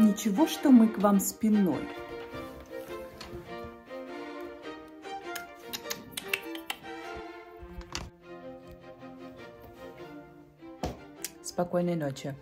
Ничего, что мы к вам спиной. Спокойной ночи.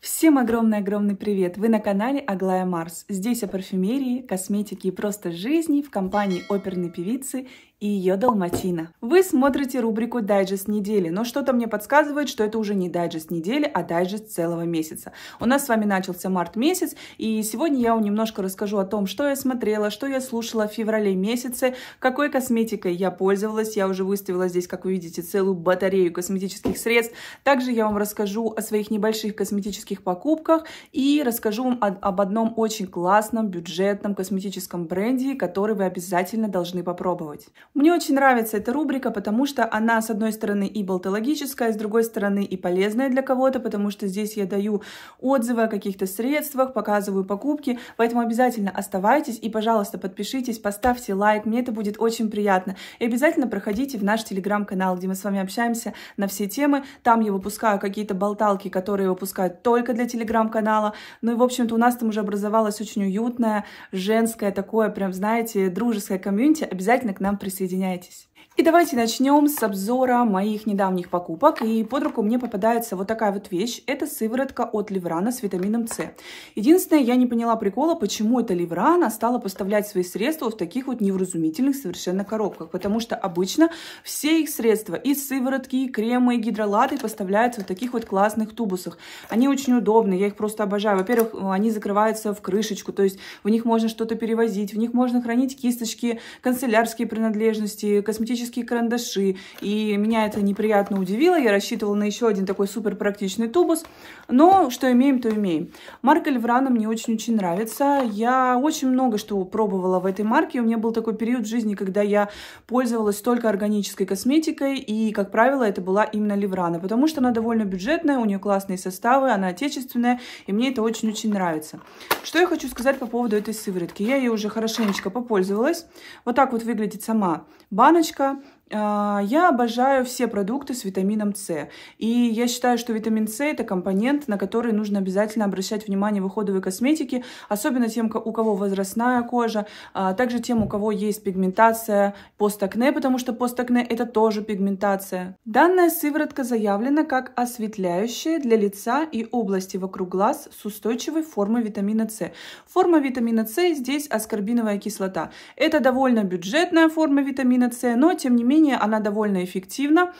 Всем огромный-огромный привет! Вы на канале Аглая Марс. Здесь о парфюмерии, косметике и просто жизни в компании оперной певицы и ее Далматина. Вы смотрите рубрику «Дайджест недели», но что-то мне подсказывает, что это уже не дайджест недели, а дайджест целого месяца. У нас с вами начался март месяц, и сегодня я вам немножко расскажу о том, что я смотрела, что я слушала в феврале месяце, какой косметикой я пользовалась. Я уже выставила здесь, как вы видите, целую батарею косметических средств. Также я вам расскажу о своих небольших косметических покупках и расскажу вам об одном очень классном бюджетном косметическом бренде, который вы обязательно должны попробовать. Мне очень нравится эта рубрика, потому что она, с одной стороны, и болтологическая, с другой стороны, и полезная для кого-то, потому что здесь я даю отзывы о каких-то средствах, показываю покупки, поэтому обязательно оставайтесь и, пожалуйста, подпишитесь, поставьте лайк, мне это будет очень приятно. И обязательно проходите в наш телеграм-канал, где мы с вами общаемся на все темы. Там я выпускаю какие-то болталки, которые выпускают только для телеграм-канала. Ну и, в общем-то, у нас там уже образовалась очень уютная, женская, такое прям, знаете, дружеское комьюнити. Обязательно к нам присоединяйтесь присоединяйтесь. И давайте начнем с обзора моих недавних покупок. И под руку мне попадается вот такая вот вещь. Это сыворотка от Леврана с витамином С. Единственное, я не поняла прикола, почему эта Леврана стала поставлять свои средства в таких вот невразумительных совершенно коробках. Потому что обычно все их средства, и сыворотки, и кремы, и гидролаты поставляются в таких вот классных тубусах. Они очень удобны, я их просто обожаю. Во-первых, они закрываются в крышечку, то есть в них можно что-то перевозить, в них можно хранить кисточки, канцелярские принадлежности, косметические металлические карандаши. И меня это неприятно удивило. Я рассчитывала на еще один такой супер практичный тубус. Но что имеем, то имеем. Марка Леврана мне очень-очень нравится. Я очень много что пробовала в этой марке. У меня был такой период в жизни, когда я пользовалась только органической косметикой. И, как правило, это была именно Леврана. Потому что она довольно бюджетная, у нее классные составы, она отечественная. И мне это очень-очень нравится. Что я хочу сказать по поводу этой сыворотки. Я ее уже хорошенечко попользовалась. Вот так вот выглядит сама баночка. sonra А, я обожаю все продукты с витамином С. И я считаю, что витамин С – это компонент, на который нужно обязательно обращать внимание в уходовой косметике, особенно тем, у кого возрастная кожа, а также тем, у кого есть пигментация постакне, потому что постакне – это тоже пигментация. Данная сыворотка заявлена как осветляющая для лица и области вокруг глаз с устойчивой формой витамина С. Форма витамина С здесь аскорбиновая кислота. Это довольно бюджетная форма витамина С, но тем не менее менее, она довольно эффективна.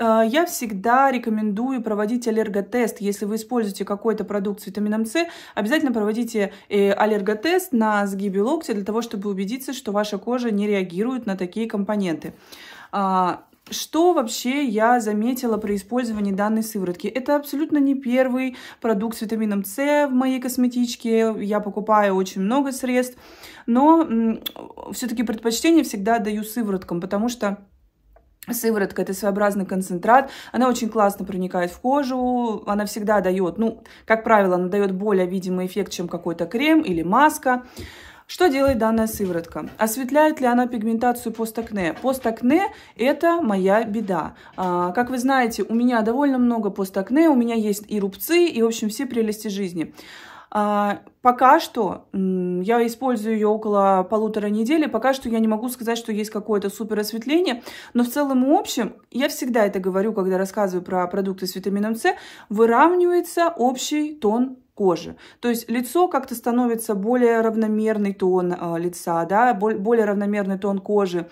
Э, я всегда рекомендую проводить аллерготест. Если вы используете какой-то продукт с витамином С, обязательно проводите э, аллерготест на сгибе локтя для того, чтобы убедиться, что ваша кожа не реагирует на такие компоненты. А, что вообще я заметила при использовании данной сыворотки? Это абсолютно не первый продукт с витамином С в моей косметичке. Я покупаю очень много средств, но все-таки предпочтение всегда даю сывороткам, потому что Сыворотка – это своеобразный концентрат, она очень классно проникает в кожу, она всегда дает, ну, как правило, она дает более видимый эффект, чем какой-то крем или маска. Что делает данная сыворотка? Осветляет ли она пигментацию постакне? Постакне – это моя беда. А, как вы знаете, у меня довольно много постакне, у меня есть и рубцы, и, в общем, все прелести жизни. А, пока что я использую ее около полутора недели, пока что я не могу сказать, что есть какое-то супер осветление, но в целом и общем, я всегда это говорю, когда рассказываю про продукты с витамином С, выравнивается общий тон кожи. То есть лицо как-то становится более равномерный тон э, лица, да, более равномерный тон кожи.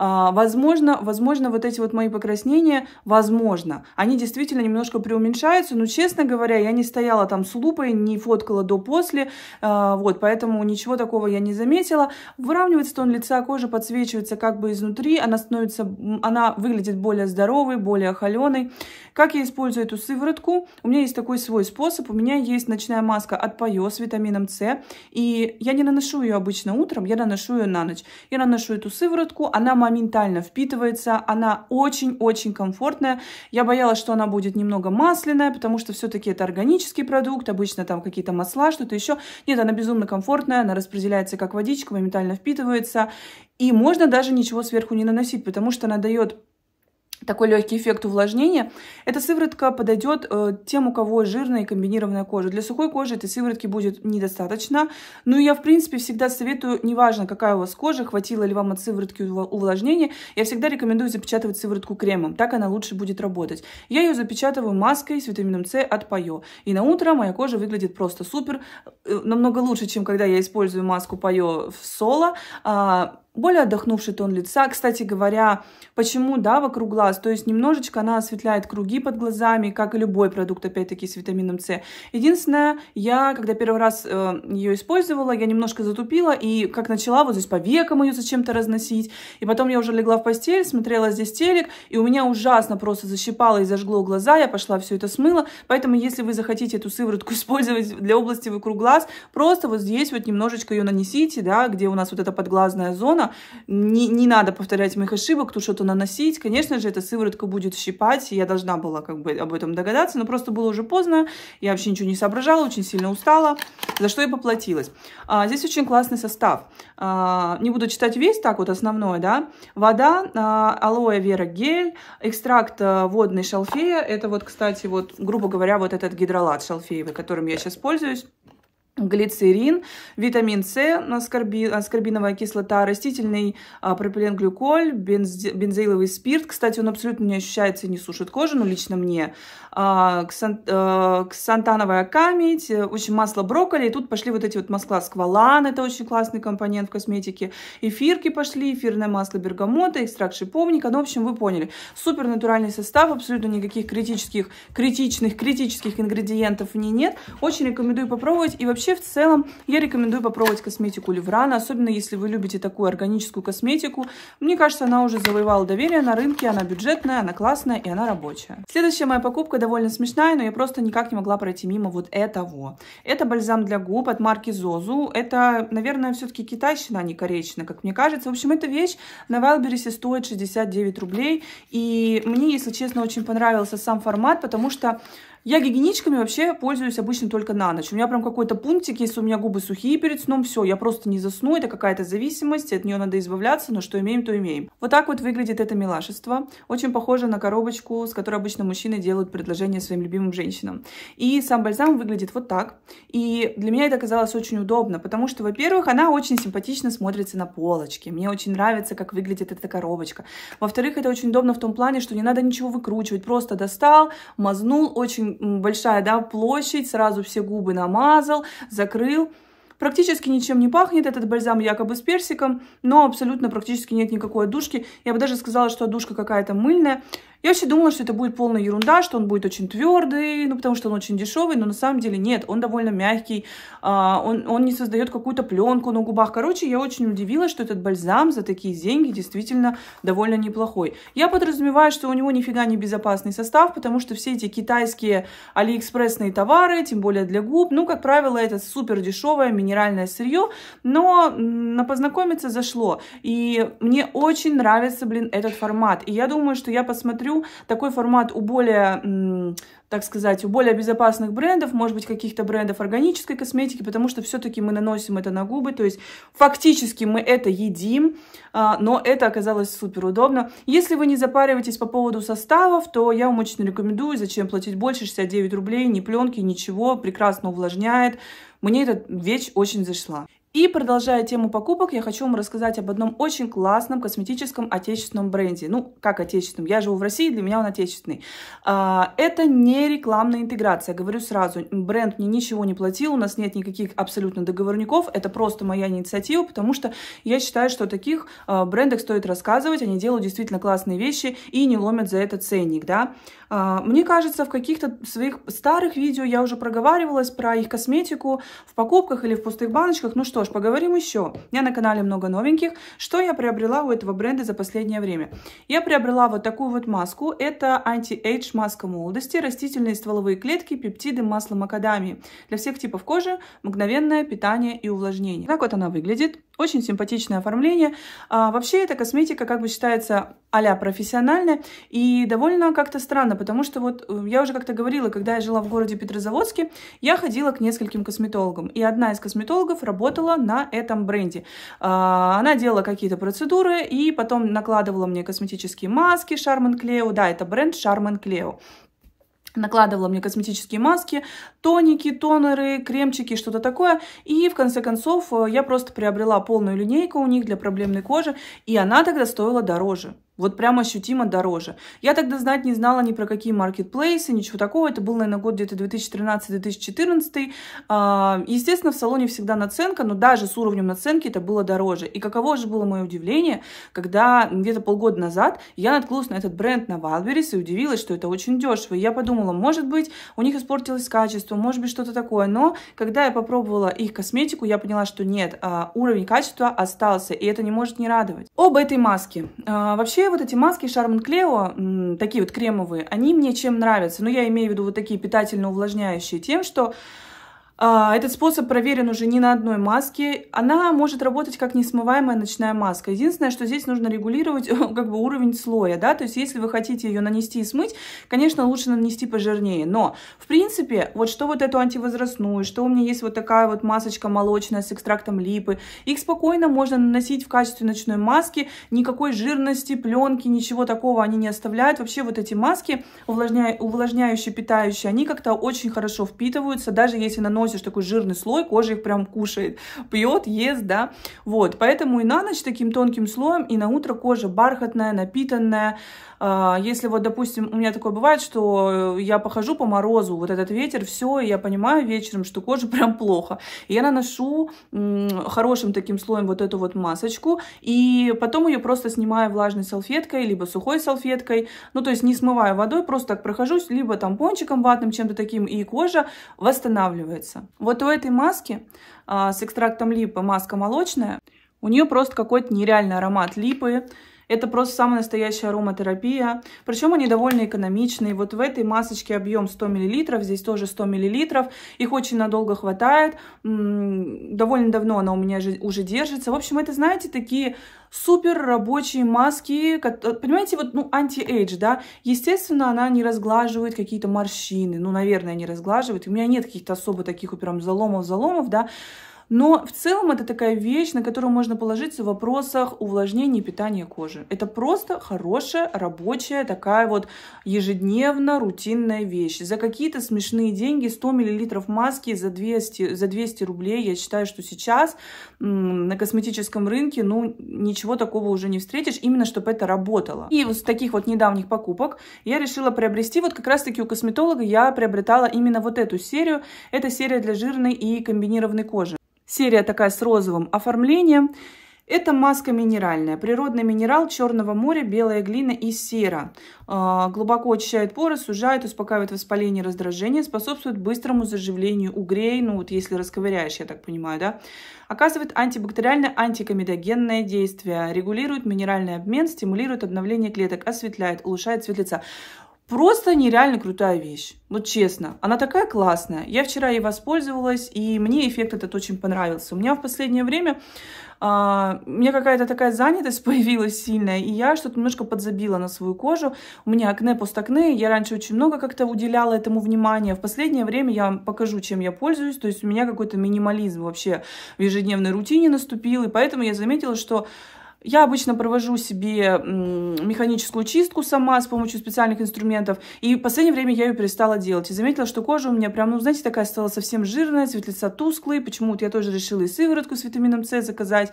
А, возможно, возможно, вот эти вот мои покраснения, возможно, они действительно немножко преуменьшаются, но, честно говоря, я не стояла там с лупой, не фоткала до-после, а, вот, поэтому ничего такого я не заметила. Выравнивается тон лица, кожа подсвечивается как бы изнутри, она становится, она выглядит более здоровой, более холеной. Как я использую эту сыворотку? У меня есть такой свой способ, у меня есть ночная маска от Пайо с витамином С, и я не наношу ее обычно утром, я наношу ее на ночь. Я наношу эту сыворотку, она моя моментально впитывается, она очень-очень комфортная. Я боялась, что она будет немного масляная, потому что все-таки это органический продукт, обычно там какие-то масла, что-то еще. Нет, она безумно комфортная, она распределяется как водичка, моментально впитывается. И можно даже ничего сверху не наносить, потому что она дает такой легкий эффект увлажнения. Эта сыворотка подойдет э, тем, у кого жирная и комбинированная кожа. Для сухой кожи этой сыворотки будет недостаточно. Ну и я, в принципе, всегда советую, неважно, какая у вас кожа, хватило ли вам от сыворотки увлажнения, я всегда рекомендую запечатывать сыворотку кремом. Так она лучше будет работать. Я ее запечатываю маской с витамином С от Пайо. И на утро моя кожа выглядит просто супер. Э, намного лучше, чем когда я использую маску Пайо в соло. А, более отдохнувший тон лица. Кстати говоря, почему, да, вокруг глаз? То есть немножечко она осветляет круги под глазами, как и любой продукт, опять-таки, с витамином С. Единственное, я, когда первый раз э, ее использовала, я немножко затупила, и как начала вот здесь по векам ее зачем-то разносить, и потом я уже легла в постель, смотрела здесь телек, и у меня ужасно просто защипало и зажгло глаза, я пошла все это смыла, поэтому если вы захотите эту сыворотку использовать для области вокруг глаз, просто вот здесь вот немножечко ее нанесите, да, где у нас вот эта подглазная зона, не, не надо повторять моих ошибок, тут что-то наносить. Конечно же, эта сыворотка будет щипать, я должна была как бы об этом догадаться, но просто было уже поздно, я вообще ничего не соображала, очень сильно устала, за что и поплатилась. А, здесь очень классный состав. А, не буду читать весь, так вот основное, да. Вода, а, алоэ вера гель, экстракт а, водный шалфея, это вот, кстати, вот, грубо говоря, вот этот гидролат шалфеевый, которым я сейчас пользуюсь глицерин, витамин С, аскорби, аскорбиновая кислота, растительный а, пропиленглюколь, бенз, спирт. Кстати, он абсолютно не ощущается и не сушит кожу, но ну, лично мне. А, ксан, а, ксантановая камедь, очень масло брокколи. И тут пошли вот эти вот масла сквалан, это очень классный компонент в косметике. Эфирки пошли, эфирное масло бергамота, экстракт шиповника. Ну, в общем, вы поняли. Супер натуральный состав, абсолютно никаких критических, критичных, критических ингредиентов в ней нет. Очень рекомендую попробовать и вообще вообще, в целом, я рекомендую попробовать косметику Леврана, особенно если вы любите такую органическую косметику. Мне кажется, она уже завоевала доверие на рынке, она бюджетная, она классная и она рабочая. Следующая моя покупка довольно смешная, но я просто никак не могла пройти мимо вот этого. Это бальзам для губ от марки Зозу. Это, наверное, все-таки китайщина, а не корейщина, как мне кажется. В общем, эта вещь на Вайлберисе стоит 69 рублей. И мне, если честно, очень понравился сам формат, потому что я гигиеничками вообще пользуюсь обычно только на ночь. У меня прям какой-то пунктик, если у меня губы сухие перед сном, все, я просто не засну, это какая-то зависимость, от нее надо избавляться, но что имеем, то имеем. Вот так вот выглядит это милашество. Очень похоже на коробочку, с которой обычно мужчины делают предложение своим любимым женщинам. И сам бальзам выглядит вот так. И для меня это оказалось очень удобно, потому что, во-первых, она очень симпатично смотрится на полочке. Мне очень нравится, как выглядит эта коробочка. Во-вторых, это очень удобно в том плане, что не надо ничего выкручивать. Просто достал, мазнул, очень большая, да, площадь, сразу все губы намазал, закрыл. Практически ничем не пахнет этот бальзам якобы с персиком, но абсолютно практически нет никакой отдушки. Я бы даже сказала, что отдушка какая-то мыльная. Я вообще думала, что это будет полная ерунда, что он будет очень твердый, ну, потому что он очень дешевый, но на самом деле нет, он довольно мягкий, а, он, он не создает какую-то пленку на губах. Короче, я очень удивилась, что этот бальзам за такие деньги действительно довольно неплохой. Я подразумеваю, что у него нифига не безопасный состав, потому что все эти китайские алиэкспрессные товары, тем более для губ, ну, как правило, это супер дешевое минеральное сырье, но на познакомиться зашло. И мне очень нравится, блин, этот формат. И я думаю, что я посмотрю смотрю, такой формат у более, так сказать, у более безопасных брендов, может быть, каких-то брендов органической косметики, потому что все-таки мы наносим это на губы, то есть фактически мы это едим, а, но это оказалось супер удобно. Если вы не запариваетесь по поводу составов, то я вам очень рекомендую, зачем платить больше, 69 рублей, ни пленки, ничего, прекрасно увлажняет. Мне эта вещь очень зашла. И продолжая тему покупок, я хочу вам рассказать об одном очень классном косметическом отечественном бренде. Ну, как отечественном? Я живу в России, для меня он отечественный. А, это не рекламная интеграция, говорю сразу. Бренд мне ничего не платил, у нас нет никаких абсолютно договорников. Это просто моя инициатива, потому что я считаю, что о таких а, брендах стоит рассказывать. Они делают действительно классные вещи и не ломят за это ценник. Да? А, мне кажется, в каких-то своих старых видео я уже проговаривалась про их косметику в покупках или в пустых баночках. Ну что, что ж, поговорим еще. У меня на канале много новеньких. Что я приобрела у этого бренда за последнее время? Я приобрела вот такую вот маску. Это анти-эйдж маска молодости, растительные стволовые клетки, пептиды, масло макадамии. Для всех типов кожи мгновенное питание и увлажнение. Так вот она выглядит. Очень симпатичное оформление. А, вообще эта косметика как бы считается а профессиональная и довольно как-то странно, потому что вот э, я уже как-то говорила, когда я жила в городе Петрозаводске, я ходила к нескольким косметологам, и одна из косметологов работала на этом бренде. А, она делала какие-то процедуры и потом накладывала мне косметические маски Шармен Клео, да, это бренд Шармен Клео накладывала мне косметические маски, тоники, тонеры, кремчики, что-то такое. И в конце концов э, я просто приобрела полную линейку у них для проблемной кожи, и она тогда стоила дороже. Вот прям ощутимо дороже. Я тогда знать не знала ни про какие маркетплейсы, ничего такого. Это был, наверное, год где-то 2013-2014. А, естественно, в салоне всегда наценка, но даже с уровнем наценки это было дороже. И каково же было мое удивление, когда где-то полгода назад я наткнулась на этот бренд на Валберис и удивилась, что это очень дешево. И я подумала, может быть, у них испортилось качество, может быть, что-то такое. Но когда я попробовала их косметику, я поняла, что нет, а, уровень качества остался, и это не может не радовать. Об этой маске. А, вообще, вот эти маски Шарман Клео, такие вот кремовые, они мне чем нравятся? Ну, я имею в виду вот такие питательно увлажняющие, тем, что а, этот способ проверен уже не на одной маске. Она может работать как несмываемая ночная маска. Единственное, что здесь нужно регулировать как бы уровень слоя, да, то есть если вы хотите ее нанести и смыть, конечно, лучше нанести пожирнее. Но, в принципе, вот что вот эту антивозрастную, что у меня есть вот такая вот масочка молочная с экстрактом липы, их спокойно можно наносить в качестве ночной маски, никакой жирности, пленки, ничего такого они не оставляют. Вообще вот эти маски увлажня... увлажняющие, питающие, они как-то очень хорошо впитываются, даже если наносят наносишь такой жирный слой, кожа их прям кушает, пьет, ест, да. Вот, поэтому и на ночь таким тонким слоем, и на утро кожа бархатная, напитанная. А, если вот, допустим, у меня такое бывает, что э, я похожу по морозу, вот этот ветер, все, и я понимаю вечером, что кожа прям плохо. я наношу хорошим таким слоем вот эту вот масочку, и потом ее просто снимаю влажной салфеткой, либо сухой салфеткой, ну, то есть не смываю водой, просто так прохожусь, либо тампончиком ватным, чем-то таким, и кожа восстанавливается получается. Вот у этой маски а, с экстрактом липы маска молочная, у нее просто какой-то нереальный аромат липы, это просто самая настоящая ароматерапия. Причем они довольно экономичные. Вот в этой масочке объем 100 мл, здесь тоже 100 мл. Их очень надолго хватает. Довольно давно она у меня уже держится. В общем, это, знаете, такие супер рабочие маски. Понимаете, вот, ну, анти-эйдж, да. Естественно, она не разглаживает какие-то морщины. Ну, наверное, не разглаживает. У меня нет каких-то особо таких, прям, заломов-заломов, да но в целом это такая вещь, на которую можно положиться в вопросах увлажнения и питания кожи. Это просто хорошая, рабочая, такая вот ежедневно рутинная вещь. За какие-то смешные деньги 100 мл маски за 200, за 200 рублей, я считаю, что сейчас на косметическом рынке, ну, ничего такого уже не встретишь, именно чтобы это работало. И вот с таких вот недавних покупок я решила приобрести, вот как раз-таки у косметолога я приобретала именно вот эту серию. Это серия для жирной и комбинированной кожи. Серия такая с розовым оформлением. Это маска минеральная, природный минерал Черного моря, белая глина и сера. А, глубоко очищает поры, сужает, успокаивает воспаление и раздражение, способствует быстрому заживлению угрей, ну вот если расковыряешь, я так понимаю, да? Оказывает антибактериальное, антикомедогенное действие, регулирует минеральный обмен, стимулирует обновление клеток, осветляет, улучшает цвет лица. Просто нереально крутая вещь. Вот честно, она такая классная. Я вчера ей воспользовалась, и мне эффект этот очень понравился. У меня в последнее время а, у меня какая-то такая занятость появилась сильная, и я что-то немножко подзабила на свою кожу. У меня акне постакне, я раньше очень много как-то уделяла этому внимания. В последнее время я вам покажу, чем я пользуюсь. То есть у меня какой-то минимализм вообще в ежедневной рутине наступил, и поэтому я заметила, что я обычно провожу себе механическую чистку сама с помощью специальных инструментов. И в последнее время я ее перестала делать. И заметила, что кожа у меня прям, ну, знаете, такая стала совсем жирная, цвет лица тусклый. Почему-то я тоже решила и сыворотку с витамином С заказать.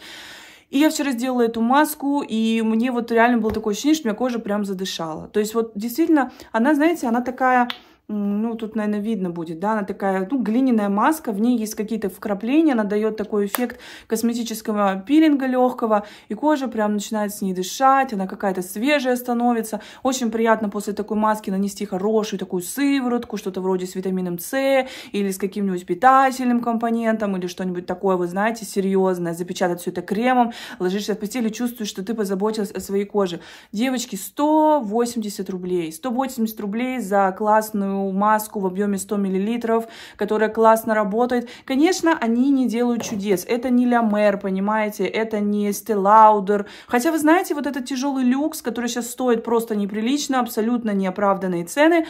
И я вчера сделала эту маску, и мне вот реально было такое ощущение, что у меня кожа прям задышала. То есть вот действительно, она, знаете, она такая ну, тут, наверное, видно будет, да, она такая, ну, глиняная маска, в ней есть какие-то вкрапления, она дает такой эффект косметического пилинга легкого, и кожа прям начинает с ней дышать, она какая-то свежая становится, очень приятно после такой маски нанести хорошую такую сыворотку, что-то вроде с витамином С, или с каким-нибудь питательным компонентом, или что-нибудь такое, вы знаете, серьезное, запечатать все это кремом, ложишься в постель и чувствуешь, что ты позаботилась о своей коже. Девочки, 180 рублей, 180 рублей за классную масляную маску в объеме 100 мл, которая классно работает. Конечно, они не делают чудес. Это не Ля Мэр, понимаете, это не Стеллаудер. Хотя, вы знаете, вот этот тяжелый люкс, который сейчас стоит просто неприлично, абсолютно неоправданные цены,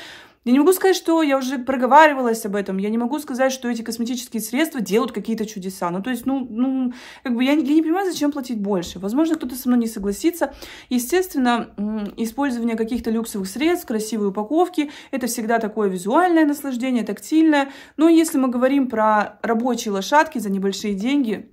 я не могу сказать, что я уже проговаривалась об этом. Я не могу сказать, что эти косметические средства делают какие-то чудеса. Ну, то есть, ну, ну как бы я, я не понимаю, зачем платить больше. Возможно, кто-то со мной не согласится. Естественно, использование каких-то люксовых средств, красивой упаковки, это всегда такое визуальное наслаждение, тактильное. Но если мы говорим про рабочие лошадки за небольшие деньги,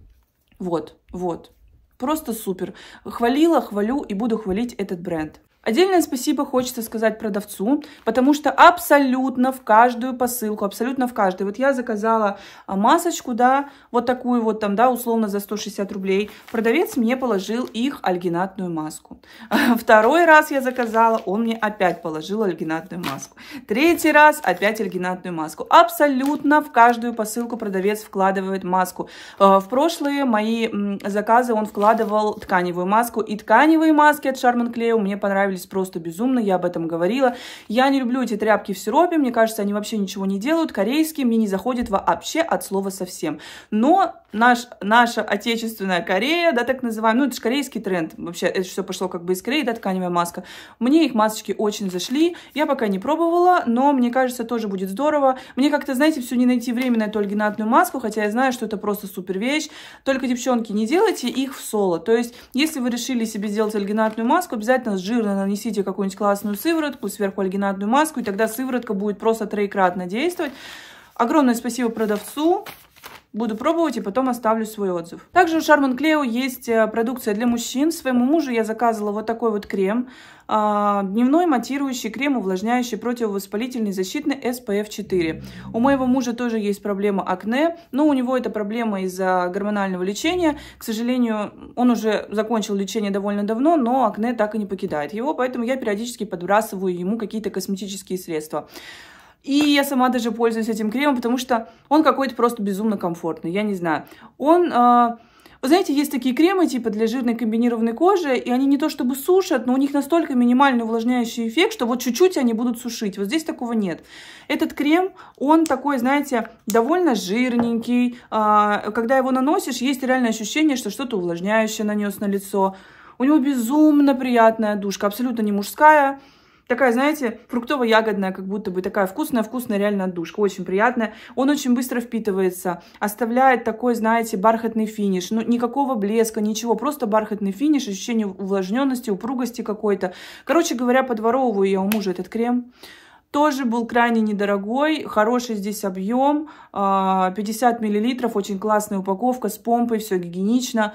вот, вот, просто супер. Хвалила, хвалю и буду хвалить этот бренд. Отдельное спасибо хочется сказать продавцу, потому что абсолютно в каждую посылку, абсолютно в каждую. Вот я заказала а, масочку, да, вот такую вот там, да, условно за 160 рублей. Продавец мне положил их альгинатную маску. Второй раз я заказала, он мне опять положил альгинатную маску. Третий раз опять альгинатную маску. Абсолютно в каждую посылку продавец вкладывает маску. А, в прошлые мои заказы он вкладывал тканевую маску, и тканевые маски от Шарман Клея мне понравились понравились просто безумно, я об этом говорила. Я не люблю эти тряпки в сиропе, мне кажется, они вообще ничего не делают. Корейские мне не заходят вообще от слова совсем. Но наш, наша отечественная Корея, да, так называемая, ну, это же корейский тренд, вообще, это все пошло как бы из Кореи, да, тканевая маска. Мне их масочки очень зашли, я пока не пробовала, но мне кажется, тоже будет здорово. Мне как-то, знаете, все не найти время на эту альгинатную маску, хотя я знаю, что это просто супер вещь. Только, девчонки, не делайте их в соло. То есть, если вы решили себе сделать альгинатную маску, обязательно с жирной нанесите какую-нибудь классную сыворотку, сверху альгинатную маску, и тогда сыворотка будет просто троекратно действовать. Огромное спасибо продавцу. Буду пробовать и потом оставлю свой отзыв. Также у Шарман Клео есть э, продукция для мужчин. Своему мужу я заказывала вот такой вот крем. А, дневной матирующий крем, увлажняющий, противовоспалительный, защитный SPF 4. У моего мужа тоже есть проблема акне, но у него эта проблема из-за гормонального лечения. К сожалению, он уже закончил лечение довольно давно, но акне так и не покидает его, поэтому я периодически подбрасываю ему какие-то косметические средства. И я сама даже пользуюсь этим кремом, потому что он какой-то просто безумно комфортный, я не знаю. Он... Э, вы знаете, есть такие кремы типа для жирной комбинированной кожи, и они не то чтобы сушат, но у них настолько минимальный увлажняющий эффект, что вот чуть-чуть они будут сушить. Вот здесь такого нет. Этот крем, он такой, знаете, довольно жирненький. А, когда его наносишь, есть реальное ощущение, что что-то увлажняющее нанес на лицо. У него безумно приятная душка, абсолютно не мужская. Такая, знаете, фруктово-ягодная, как будто бы такая вкусная-вкусная реально отдушка, очень приятная. Он очень быстро впитывается, оставляет такой, знаете, бархатный финиш. Ну, никакого блеска, ничего, просто бархатный финиш, ощущение увлажненности, упругости какой-то. Короче говоря, подворовываю я у мужа этот крем. Тоже был крайне недорогой, хороший здесь объем, 50 а, мл, очень классная упаковка с помпой, все гигиенично.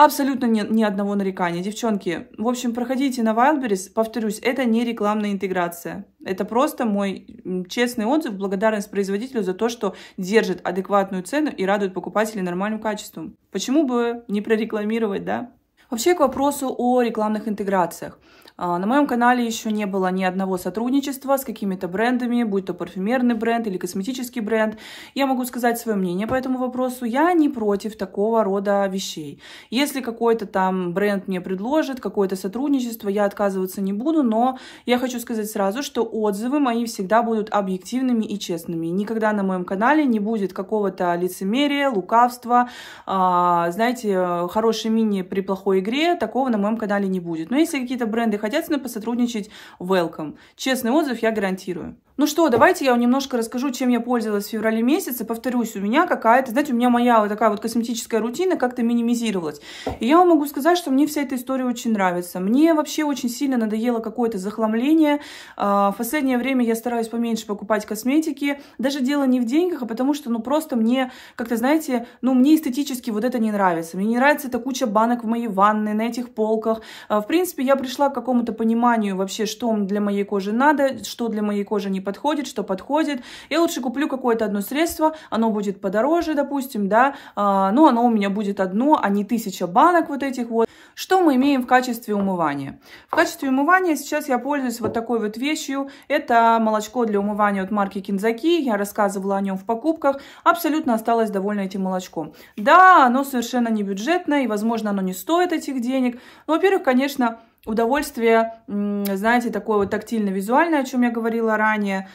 Абсолютно ни, ни одного нарекания. Девчонки, в общем, проходите на Wildberries. Повторюсь, это не рекламная интеграция. Это просто мой честный отзыв, благодарность производителю за то, что держит адекватную цену и радует покупателей нормальным качеством. Почему бы не прорекламировать, да? Вообще к вопросу о рекламных интеграциях. А, на моем канале еще не было ни одного сотрудничества с какими-то брендами, будь то парфюмерный бренд или косметический бренд. Я могу сказать свое мнение по этому вопросу. Я не против такого рода вещей. Если какой-то там бренд мне предложит, какое-то сотрудничество, я отказываться не буду, но я хочу сказать сразу, что отзывы мои всегда будут объективными и честными. Никогда на моем канале не будет какого-то лицемерия, лукавства, а, знаете, хорошей мини при плохой игре, такого на моем канале не будет. Но если какие-то бренды хотят хотят с мной посотрудничать, welcome. Честный отзыв я гарантирую. Ну что, давайте я вам немножко расскажу, чем я пользовалась в феврале месяце. Повторюсь, у меня какая-то, знаете, у меня моя вот такая вот косметическая рутина как-то минимизировалась. И я вам могу сказать, что мне вся эта история очень нравится. Мне вообще очень сильно надоело какое-то захламление. А, в последнее время я стараюсь поменьше покупать косметики. Даже дело не в деньгах, а потому что, ну, просто мне, как-то, знаете, ну, мне эстетически вот это не нравится. Мне не нравится эта куча банок в моей ванной, на этих полках. А, в принципе, я пришла к какому-то пониманию вообще, что для моей кожи надо, что для моей кожи не подходит, что подходит. Я лучше куплю какое-то одно средство, оно будет подороже, допустим, да, а, но ну, оно у меня будет одно, а не тысяча банок вот этих вот. Что мы имеем в качестве умывания? В качестве умывания сейчас я пользуюсь вот такой вот вещью. Это молочко для умывания от марки Кинзаки. Я рассказывала о нем в покупках. Абсолютно осталась довольна этим молочком. Да, оно совершенно не бюджетное, и, возможно, оно не стоит этих денег. Но, ну, во-первых, конечно, Удовольствие, знаете, такое вот тактильно-визуальное, о чем я говорила ранее.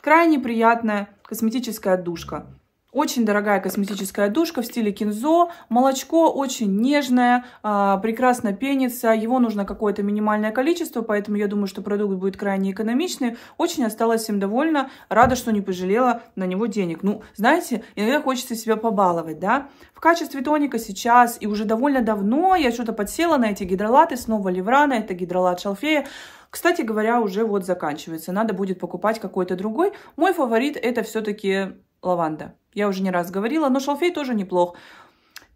Крайне приятная косметическая отдушка. Очень дорогая косметическая душка в стиле кинзо. Молочко очень нежное, а, прекрасно пенится. Его нужно какое-то минимальное количество, поэтому я думаю, что продукт будет крайне экономичный. Очень осталась им довольна. Рада, что не пожалела на него денег. Ну, знаете, иногда хочется себя побаловать, да? В качестве тоника сейчас и уже довольно давно я что-то подсела на эти гидролаты. Снова Леврана, это гидролат шалфея. Кстати говоря, уже вот заканчивается. Надо будет покупать какой-то другой. Мой фаворит это все-таки лаванда. Я уже не раз говорила, но шалфей тоже неплох.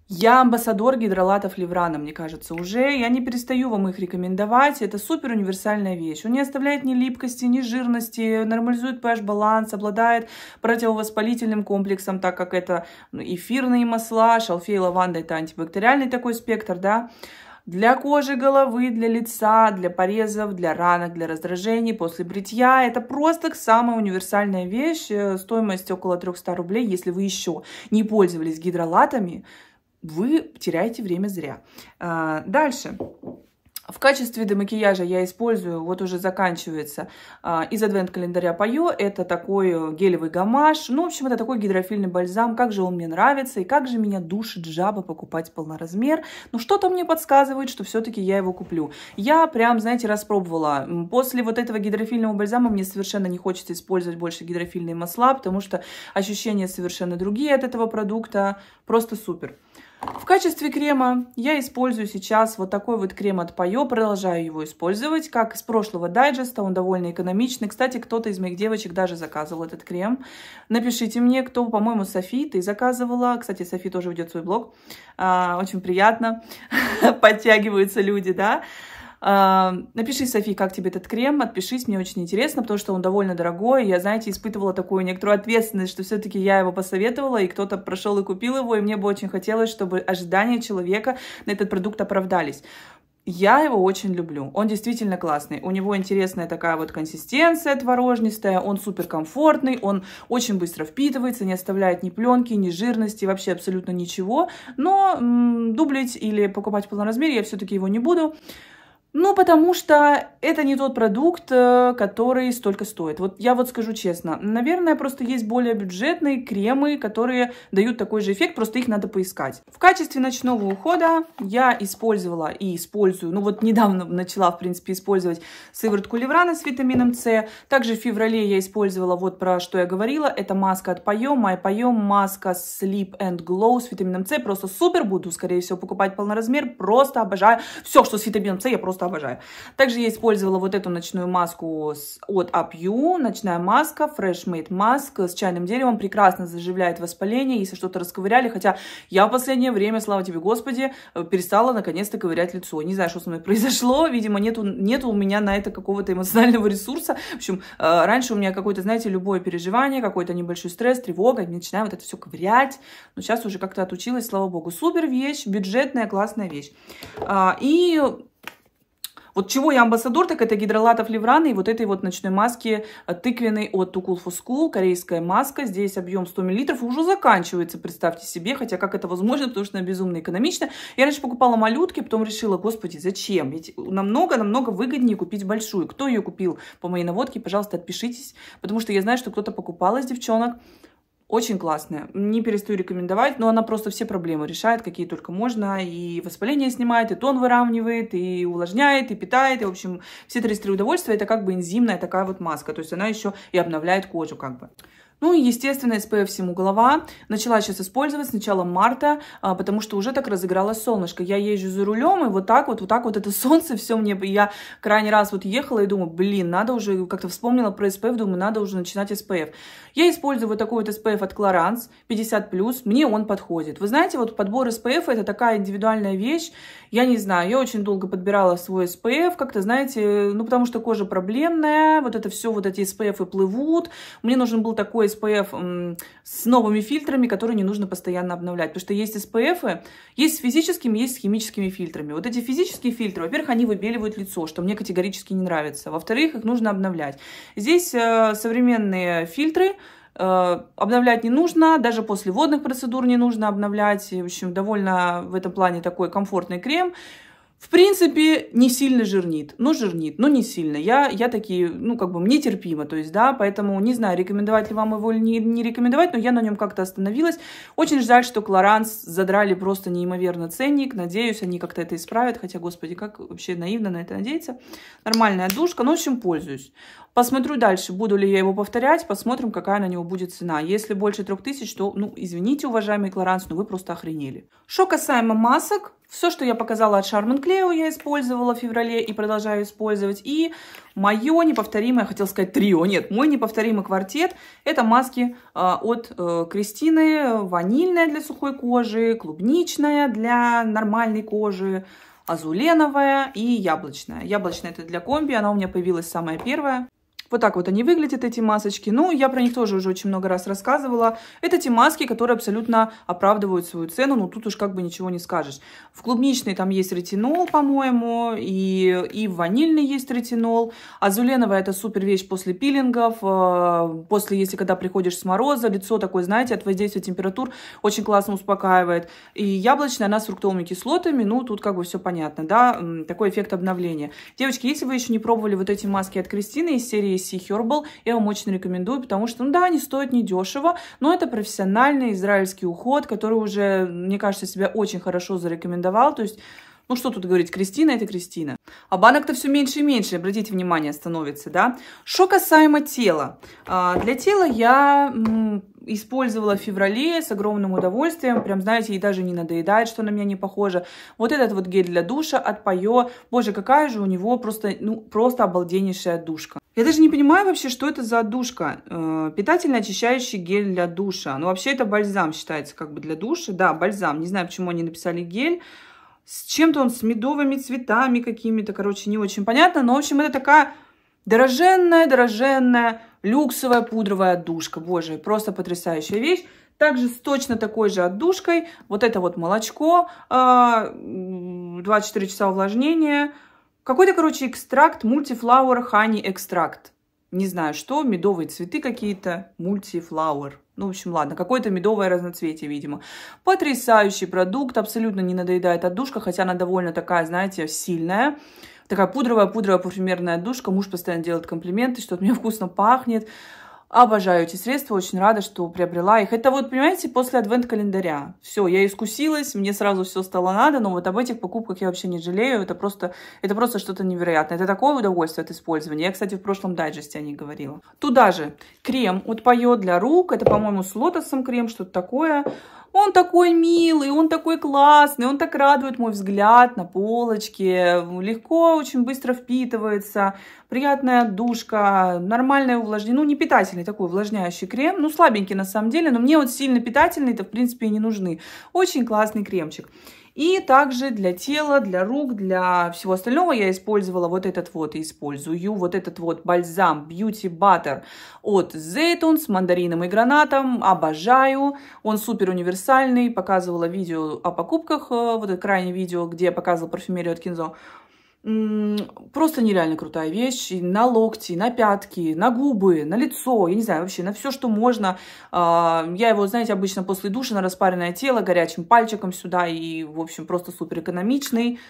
Я амбассадор гидролатов Леврана, мне кажется, уже. Я не перестаю вам их рекомендовать. Это супер универсальная вещь. Он не оставляет ни липкости, ни жирности, нормализует pH-баланс, обладает противовоспалительным комплексом, так как это ну, эфирные масла, шалфей, лаванда – это антибактериальный такой спектр, да для кожи головы, для лица, для порезов, для ранок, для раздражений после бритья. Это просто самая универсальная вещь. Э, стоимость около 300 рублей. Если вы еще не пользовались гидролатами, вы теряете время зря. А, дальше. В качестве демакияжа я использую, вот уже заканчивается, а, из адвент-календаря Пайо. Это такой э, гелевый гамаш. Ну, в общем, это такой гидрофильный бальзам. Как же он мне нравится и как же меня душит жаба покупать полноразмер. Но ну, что-то мне подсказывает, что все-таки я его куплю. Я прям, знаете, распробовала. После вот этого гидрофильного бальзама мне совершенно не хочется использовать больше гидрофильные масла, потому что ощущения совершенно другие от этого продукта. Просто супер. Супер. В качестве крема я использую сейчас вот такой вот крем от Пайо. Продолжаю его использовать, как из прошлого дайджеста. Он довольно экономичный. Кстати, кто-то из моих девочек даже заказывал этот крем. Напишите мне, кто, по-моему, Софи, ты заказывала. Кстати, Софи тоже ведет свой блог. А, очень приятно. Подтягиваются люди, да. А, напиши, Софи, как тебе этот крем, отпишись, мне очень интересно, потому что он довольно дорогой. Я, знаете, испытывала такую некоторую ответственность, что все-таки я его посоветовала, и кто-то прошел и купил его, и мне бы очень хотелось, чтобы ожидания человека на этот продукт оправдались. Я его очень люблю. Он действительно классный. У него интересная такая вот консистенция творожнистая. Он супер комфортный, Он очень быстро впитывается, не оставляет ни пленки, ни жирности, вообще абсолютно ничего. Но м -м, дублить или покупать в полном размере я все-таки его не буду. Ну, потому что это не тот продукт, э, который столько стоит. Вот я вот скажу честно, наверное, просто есть более бюджетные кремы, которые дают такой же эффект, просто их надо поискать. В качестве ночного ухода я использовала и использую, ну вот недавно начала, в принципе, использовать сыворотку Леврана с витамином С. Также в феврале я использовала вот про что я говорила, это маска от Пойом, Май Пойом, маска Sleep and Glow с витамином С, просто супер, буду, скорее всего, покупать полноразмер, просто обожаю. Все, что с витамином С, я просто обожаю. Также я использовала вот эту ночную маску от Апью. Ночная маска, Fresh Made Mask с чайным деревом. Прекрасно заживляет воспаление, если что-то расковыряли. Хотя я в последнее время, слава тебе, Господи, э, перестала наконец-то ковырять лицо. Не знаю, что со мной произошло. Видимо, нету, нету у меня на это какого-то эмоционального ресурса. В общем, э, раньше у меня какое-то, знаете, любое переживание, какой-то небольшой стресс, тревога. Начинаю вот это все ковырять. Но сейчас уже как-то отучилась, слава богу. Супер вещь, бюджетная, классная вещь. А, и вот чего я амбассадор, так это гидролатов Левраны и вот этой вот ночной маски э, тыквенной от Too Cool корейская маска. Здесь объем 100 мл уже заканчивается, представьте себе, хотя как это возможно, потому что она безумно экономична. Я раньше покупала малютки, потом решила, господи, зачем? Ведь намного-намного выгоднее купить большую. Кто ее купил по моей наводке, пожалуйста, отпишитесь, потому что я знаю, что кто-то покупал из девчонок, очень классная. Не перестаю рекомендовать, но она просто все проблемы решает, какие только можно. И воспаление снимает, и тон выравнивает, и увлажняет, и питает. И, в общем, все 33 удовольствия. Это как бы энзимная такая вот маска. То есть она еще и обновляет кожу как бы. Ну и, естественно, SPF всему голова. Начала сейчас использовать с начала марта, а, потому что уже так разыгралось солнышко. Я езжу за рулем, и вот так вот, вот так вот это солнце все мне... Я крайний раз вот ехала и думаю, блин, надо уже... Как-то вспомнила про SPF, думаю, надо уже начинать SPF. Я использую вот такой вот SPF от Clarins 50+, мне он подходит. Вы знаете, вот подбор SPF это такая индивидуальная вещь, я не знаю, я очень долго подбирала свой SPF, как-то, знаете, ну, потому что кожа проблемная, вот это все, вот эти SPF и плывут. Мне нужен был такой SPF с новыми фильтрами, которые не нужно постоянно обновлять, потому что есть SPF, есть с физическими, есть с химическими фильтрами. Вот эти физические фильтры, во-первых, они выбеливают лицо, что мне категорически не нравится. Во-вторых, их нужно обновлять. Здесь э, современные фильтры, Э, обновлять не нужно, даже после водных процедур не нужно обновлять. В общем, довольно в этом плане такой комфортный крем. В принципе, не сильно жирнит, но ну, жирнит, но не сильно. Я, я такие, ну, как бы мне терпимо, то есть, да, поэтому не знаю, рекомендовать ли вам его или не, не рекомендовать, но я на нем как-то остановилась. Очень жаль, что Клоранс задрали просто неимоверно ценник, надеюсь, они как-то это исправят, хотя, господи, как вообще наивно на это надеяться. Нормальная душка, но, ну, в общем, пользуюсь. Посмотрю дальше, буду ли я его повторять, посмотрим, какая на него будет цена. Если больше 3000, то, ну, извините, уважаемый Клоранс, но вы просто охренели. Что касаемо масок, все, что я показала от Шарман Клео, я использовала в феврале и продолжаю использовать. И мое неповторимое, я хотела сказать трио, нет, мой неповторимый квартет – это маски а, от э, Кристины. Ванильная для сухой кожи, клубничная для нормальной кожи, азуленовая и яблочная. Яблочная это для комби, она у меня появилась самая первая. Вот так вот они выглядят, эти масочки. Ну, я про них тоже уже очень много раз рассказывала. Это те маски, которые абсолютно оправдывают свою цену, ну, тут уж как бы ничего не скажешь. В клубничной там есть ретинол, по-моему, и, и в ванильной есть ретинол. Азуленовая – это супер вещь после пилингов, э, после, если когда приходишь с мороза, лицо такое, знаете, от воздействия температур очень классно успокаивает. И яблочная, она с фруктовыми кислотами, ну, тут как бы все понятно, да, такой эффект обновления. Девочки, если вы еще не пробовали вот эти маски от Кристины из серии CSC Herbal. Я вам очень рекомендую, потому что, ну да, они стоят недешево, но это профессиональный израильский уход, который уже, мне кажется, себя очень хорошо зарекомендовал. То есть ну что тут говорить, Кристина это Кристина. А банок-то все меньше и меньше, обратите внимание, становится, да. Что касаемо тела. А, для тела я использовала в феврале с огромным удовольствием. Прям, знаете, ей даже не надоедает, что на меня не похоже. Вот этот вот гель для душа от Пайо. Боже, какая же у него просто, ну, просто обалденнейшая душка. Я даже не понимаю вообще, что это за душка. Э, питательно очищающий гель для душа. Ну, вообще это бальзам считается как бы для душа. Да, бальзам. Не знаю, почему они написали гель с чем-то он с медовыми цветами какими-то, короче, не очень понятно. Но, в общем, это такая дороженная, дороженная, люксовая пудровая отдушка. Боже, просто потрясающая вещь. Также с точно такой же отдушкой вот это вот молочко, 24 а, часа увлажнения. Какой-то, короче, экстракт, мультифлауэр хани экстракт. Не знаю что, медовые цветы какие-то, мультифлауэр. Ну, в общем, ладно, какое-то медовое разноцветие, видимо. Потрясающий продукт, абсолютно не надоедает отдушка, хотя она довольно такая, знаете, сильная. Такая пудровая-пудровая парфюмерная отдушка. Муж постоянно делает комплименты, что от меня вкусно пахнет. Обожаю эти средства, очень рада, что приобрела их. Это вот, понимаете, после адвент-календаря. Все, я искусилась, мне сразу все стало надо, но вот об этих покупках я вообще не жалею. Это просто, это просто что-то невероятное. Это такое удовольствие от использования. Я, кстати, в прошлом дайджесте о них говорила. Туда же крем от Пайо для рук. Это, по-моему, с лотосом крем, что-то такое. Он такой милый, он такой классный, он так радует мой взгляд на полочке, легко, очень быстро впитывается, приятная душка, нормальное увлажнение, ну не питательный такой увлажняющий крем, ну слабенький на самом деле, но мне вот сильно питательные-то в принципе и не нужны. Очень классный кремчик. И также для тела, для рук, для всего остального я использовала вот этот вот и использую. Вот этот вот бальзам Beauty Butter от Zaytun с мандарином и гранатом. Обожаю. Он супер универсальный. Показывала видео о покупках, э, вот это крайнее видео, где я показывала парфюмерию от Кинзо. Просто нереально крутая вещь. И на локти, на пятки, на губы, на лицо, я не знаю, вообще на все, что можно. А, я его, знаете, обычно после душа на распаренное тело горячим пальчиком сюда. И, в общем, просто супер экономичный.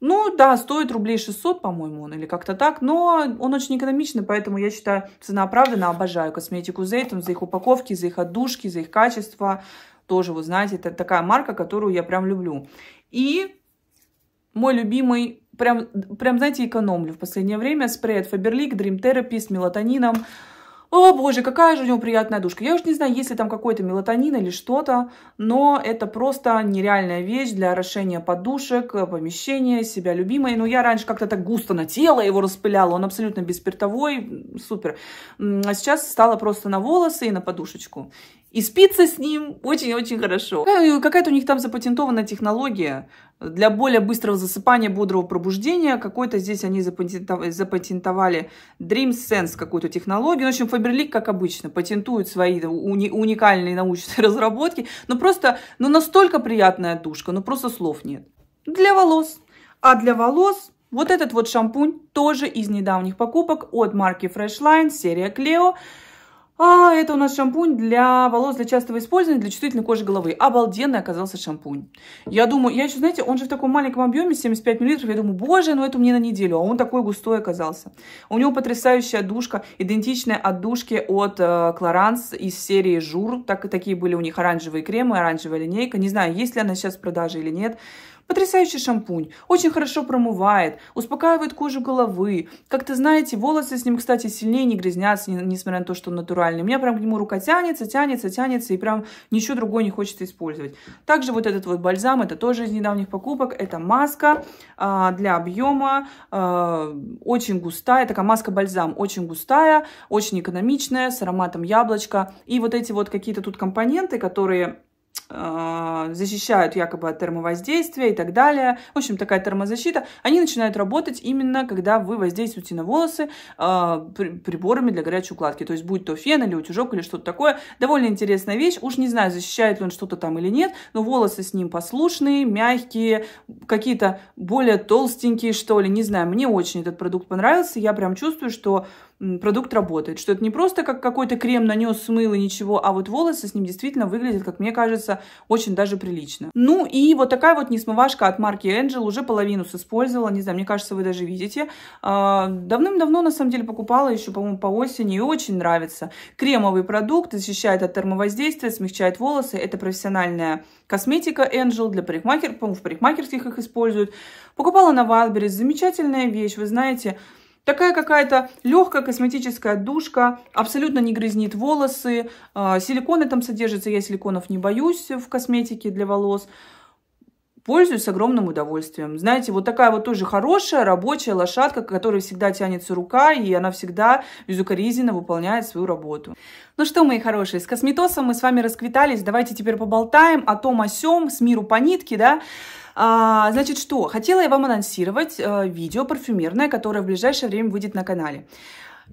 Ну да, стоит рублей 600, по-моему, он или как-то так, но он очень экономичный, поэтому я считаю, цена оправдана, обожаю косметику Зейтон за их упаковки, за их отдушки, за их качество. Тоже, вы знаете, это такая марка, которую я прям люблю. И мой любимый прям, прям, знаете, экономлю в последнее время. Спрей от Faberlic, Dream Therapy с мелатонином. О боже, какая же у него приятная душка. Я уж не знаю, есть ли там какой-то мелатонин или что-то, но это просто нереальная вещь для орошения подушек, помещения, себя любимой. Ну я раньше как-то так густо на тело его распыляла, он абсолютно беспиртовой, супер. А сейчас стало просто на волосы и на подушечку. И спится с ним очень-очень хорошо. Какая-то у них там запатентованная технология для более быстрого засыпания, бодрого пробуждения. Какой-то здесь они запатентовали Dream Sense какую-то технологию. Ну, в общем, Faberlic как обычно, патентует свои уни уникальные научные разработки. Но ну, просто, ну настолько приятная душка, ну просто слов нет. Для волос. А для волос вот этот вот шампунь тоже из недавних покупок от марки Fresh Line, серия Cleo. А, это у нас шампунь для волос для частого использования, для чувствительной кожи головы. Обалденный оказался шампунь. Я думаю, я еще, знаете, он же в таком маленьком объеме, 75 мл. Я думаю, боже, ну это мне на неделю. А он такой густой оказался. У него потрясающая отдушка, идентичная отдушке от э, из серии Жур. Так, такие были у них оранжевые кремы, оранжевая линейка. Не знаю, есть ли она сейчас в продаже или нет. Потрясающий шампунь, очень хорошо промывает, успокаивает кожу головы. Как-то знаете, волосы с ним, кстати, сильнее не грязнятся, несмотря на то, что он натуральный. У меня прям к нему рука тянется, тянется, тянется, и прям ничего другого не хочется использовать. Также вот этот вот бальзам, это тоже из недавних покупок, это маска а, для объема, а, очень густая, такая маска-бальзам, очень густая, очень экономичная, с ароматом яблочка. И вот эти вот какие-то тут компоненты, которые Э, защищают якобы от термовоздействия и так далее. В общем, такая термозащита. Они начинают работать именно, когда вы воздействуете на волосы э, приборами для горячей укладки. То есть, будь то фен или утюжок или что-то такое. Довольно интересная вещь. Уж не знаю, защищает ли он что-то там или нет, но волосы с ним послушные, мягкие, какие-то более толстенькие, что ли. Не знаю, мне очень этот продукт понравился. Я прям чувствую, что продукт работает, что это не просто как какой-то крем нанес, смыл и ничего, а вот волосы с ним действительно выглядят, как мне кажется, очень даже прилично. Ну и вот такая вот несмывашка от марки Angel, уже половину использовала, не знаю, мне кажется, вы даже видите. А, давным-давно, на самом деле, покупала еще, по-моему, по осени и очень нравится. Кремовый продукт, защищает от термовоздействия, смягчает волосы, это профессиональная косметика Angel для парикмахеров, по-моему, в парикмахерских их используют. Покупала на Wildberries, замечательная вещь, вы знаете, Такая какая-то легкая косметическая душка, абсолютно не грязнит волосы, а, силиконы там содержатся, я силиконов не боюсь в косметике для волос. Пользуюсь с огромным удовольствием. Знаете, вот такая вот тоже хорошая рабочая лошадка, которая всегда тянется рука, и она всегда безукоризненно выполняет свою работу. Ну что, мои хорошие, с косметосом мы с вами расквитались. Давайте теперь поболтаем о том, о сём, с миру по нитке, да? А, значит, что? Хотела я вам анонсировать а, видео парфюмерное, которое в ближайшее время выйдет на канале.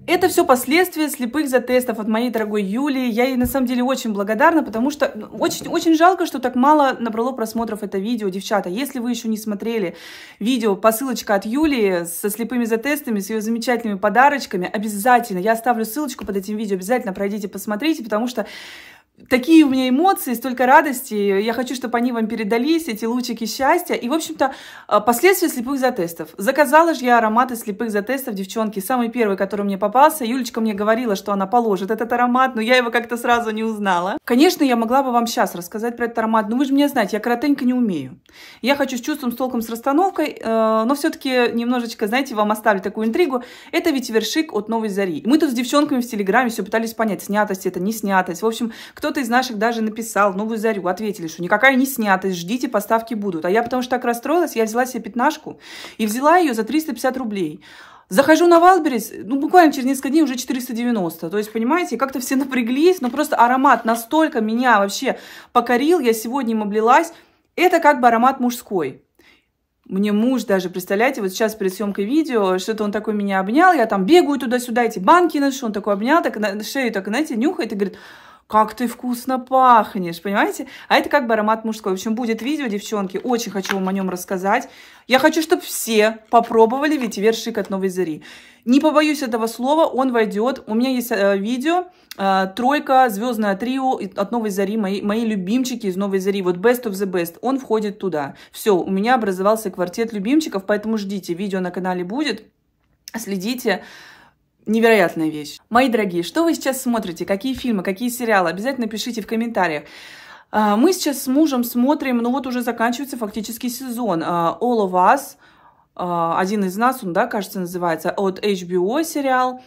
Это все последствия слепых затестов от моей дорогой Юлии. Я ей на самом деле очень благодарна, потому что ну, очень, очень жалко, что так мало набрало просмотров это видео. Девчата, если вы еще не смотрели видео, посылочка от Юлии со слепыми затестами, с ее замечательными подарочками, обязательно, я оставлю ссылочку под этим видео, обязательно пройдите, посмотрите, потому что такие у меня эмоции, столько радости. Я хочу, чтобы они вам передались, эти лучики счастья. И, в общем-то, э, последствия слепых затестов. Заказала же я ароматы слепых затестов, девчонки. Самый первый, который мне попался. Юлечка мне говорила, что она положит этот аромат, но я его как-то сразу не узнала. Конечно, я могла бы вам сейчас рассказать про этот аромат, но вы же меня знаете, я коротенько не умею. Я хочу с чувством, с толком, с расстановкой, э, но все-таки немножечко, знаете, вам оставлю такую интригу. Это ведь вершик от «Новой зари». Мы тут с девчонками в Телеграме все пытались понять, снятость это, не снятость. В общем, кто кто-то из наших даже написал «Новую «Ну, зарю», ответили, что никакая не снятость, ждите, поставки будут. А я потому что так расстроилась, я взяла себе пятнашку и взяла ее за 350 рублей. Захожу на Валберис, ну, буквально через несколько дней уже 490. То есть, понимаете, как-то все напряглись, но просто аромат настолько меня вообще покорил, я сегодня им облилась. Это как бы аромат мужской. Мне муж даже, представляете, вот сейчас перед съемкой видео, что-то он такой меня обнял, я там бегаю туда-сюда, эти банки ношу, он такой обнял, так на шею так, знаете, нюхает и говорит, как ты вкусно пахнешь, понимаете? А это как бы аромат мужской. В общем, будет видео, девчонки, очень хочу вам о нем рассказать. Я хочу, чтобы все попробовали ветивер шик от новой зари. Не побоюсь этого слова, он войдет. У меня есть э, видео э, «Тройка», «Звездное трио» от новой зари, мои, мои любимчики из новой зари, вот «Best of the Best», он входит туда. Все, у меня образовался квартет любимчиков, поэтому ждите, видео на канале будет, следите невероятная вещь. Мои дорогие, что вы сейчас смотрите? Какие фильмы, какие сериалы? Обязательно пишите в комментариях. А, мы сейчас с мужем смотрим, ну вот уже заканчивается фактически сезон. А, All of Us, а, один из нас, он, да, кажется, называется, от HBO сериал.